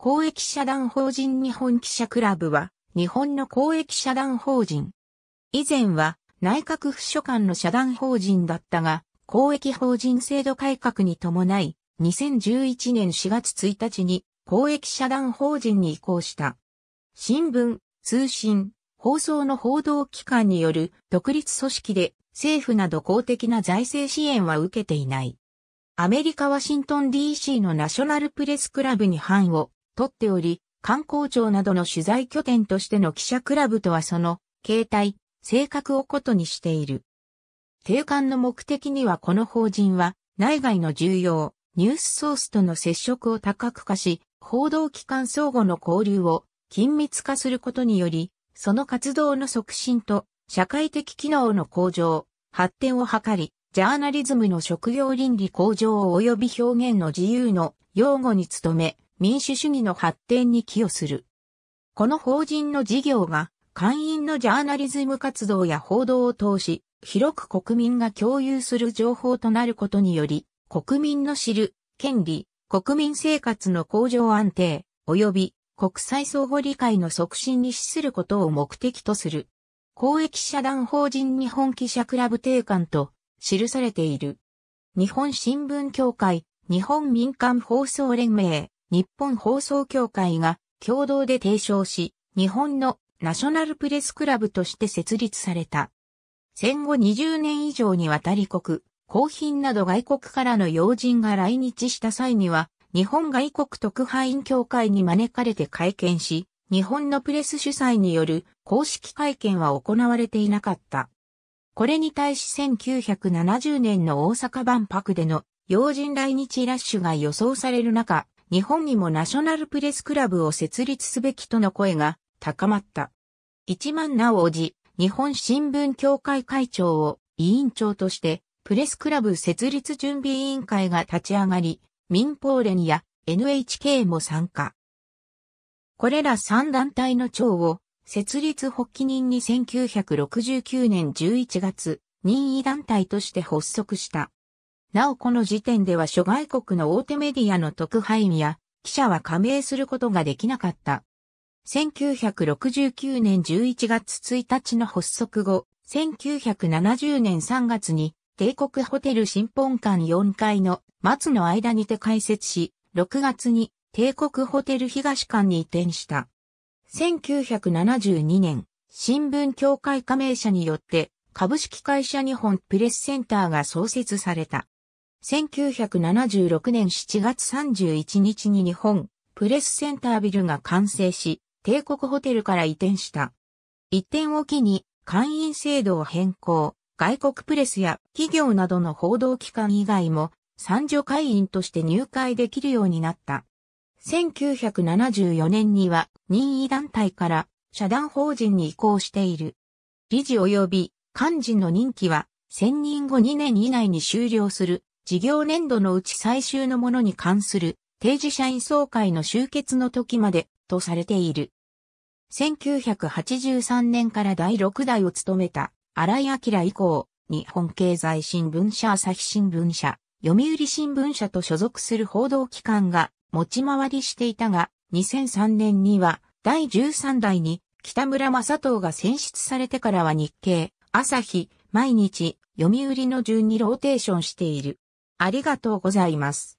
公益社団法人日本記者クラブは、日本の公益社団法人。以前は、内閣府所管の社団法人だったが、公益法人制度改革に伴い、2011年4月1日に公益社団法人に移行した。新聞、通信、放送の報道機関による独立組織で政府など公的な財政支援は受けていない。アメリカ・ワシントン DC のナショナルプレスクラブに反を取っており、観光庁などの取材拠点としての記者クラブとはその、形態、性格をことにしている。定款の目的にはこの法人は、内外の重要、ニュースソースとの接触を多角化し、報道機関相互の交流を緊密化することにより、その活動の促進と社会的機能の向上、発展を図り、ジャーナリズムの職業倫理向上及び表現の自由の擁護に努め、民主主義の発展に寄与する。この法人の事業が会員のジャーナリズム活動や報道を通し、広く国民が共有する情報となることにより、国民の知る、権利、国民生活の向上安定、及び国際相互理解の促進に資することを目的とする。公益社団法人日本記者クラブ定款と記されている。日本新聞協会、日本民間放送連盟、日本放送協会が共同で提唱し、日本のナショナルプレスクラブとして設立された。戦後20年以上にわたり国、公品など外国からの要人が来日した際には、日本外国特派員協会に招かれて会見し、日本のプレス主催による公式会見は行われていなかった。これに対し1970年の大阪万博での要人来日ラッシュが予想される中、日本にもナショナルプレスクラブを設立すべきとの声が高まった。一万なおじ、日本新聞協会会長を委員長として、プレスクラブ設立準備委員会が立ち上がり、民放連や NHK も参加。これら3団体の長を設立発起人に1969年11月、任意団体として発足した。なおこの時点では諸外国の大手メディアの特派員や記者は加盟することができなかった。1969年11月1日の発足後、1970年3月に帝国ホテル新本館4階の松の間にて開設し、6月に帝国ホテル東館に移転した。1972年、新聞協会加盟者によって株式会社日本プレスセンターが創設された。1976年7月31日に日本プレスセンタービルが完成し、帝国ホテルから移転した。移転を機に会員制度を変更、外国プレスや企業などの報道機関以外も参助会員として入会できるようになった。1974年には任意団体から社団法人に移行している。理事及び幹事の任期は選任後2年以内に終了する事業年度のうち最終のものに関する定時社員総会の集結の時までとされている。1983年から第6代を務めた荒井明以降、日本経済新聞社朝日新聞社、読売新聞社と所属する報道機関が持ち回りしていたが、2003年には第13代に北村正藤が選出されてからは日経、朝日、毎日、読売の順にローテーションしている。ありがとうございます。